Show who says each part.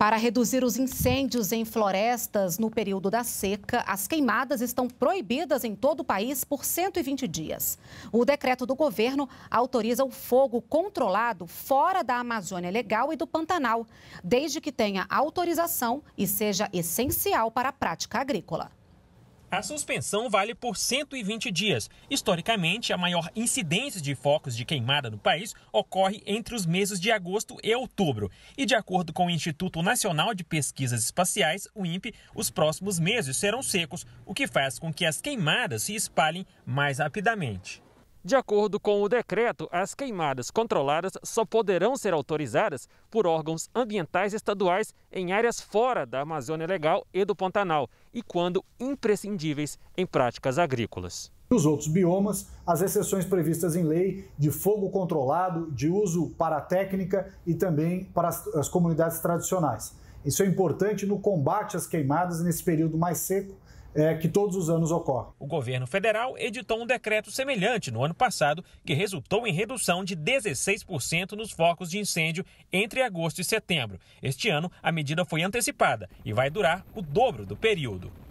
Speaker 1: Para reduzir os incêndios em florestas no período da seca, as queimadas estão proibidas em todo o país por 120 dias. O decreto do governo autoriza o fogo controlado fora da Amazônia Legal e do Pantanal, desde que tenha autorização e seja essencial para a prática agrícola.
Speaker 2: A suspensão vale por 120 dias. Historicamente, a maior incidência de focos de queimada no país ocorre entre os meses de agosto e outubro. E de acordo com o Instituto Nacional de Pesquisas Espaciais, o INPE, os próximos meses serão secos, o que faz com que as queimadas se espalhem mais rapidamente. De acordo com o decreto, as queimadas controladas só poderão ser autorizadas por órgãos ambientais estaduais em áreas fora da Amazônia Legal e do Pantanal e quando imprescindíveis em práticas agrícolas.
Speaker 3: Nos outros biomas, as exceções previstas em lei de fogo controlado, de uso para a técnica e também para as comunidades tradicionais. Isso é importante no combate às queimadas nesse período mais seco é, que todos os anos ocorre.
Speaker 2: O governo federal editou um decreto semelhante no ano passado, que resultou em redução de 16% nos focos de incêndio entre agosto e setembro. Este ano, a medida foi antecipada e vai durar o dobro do período.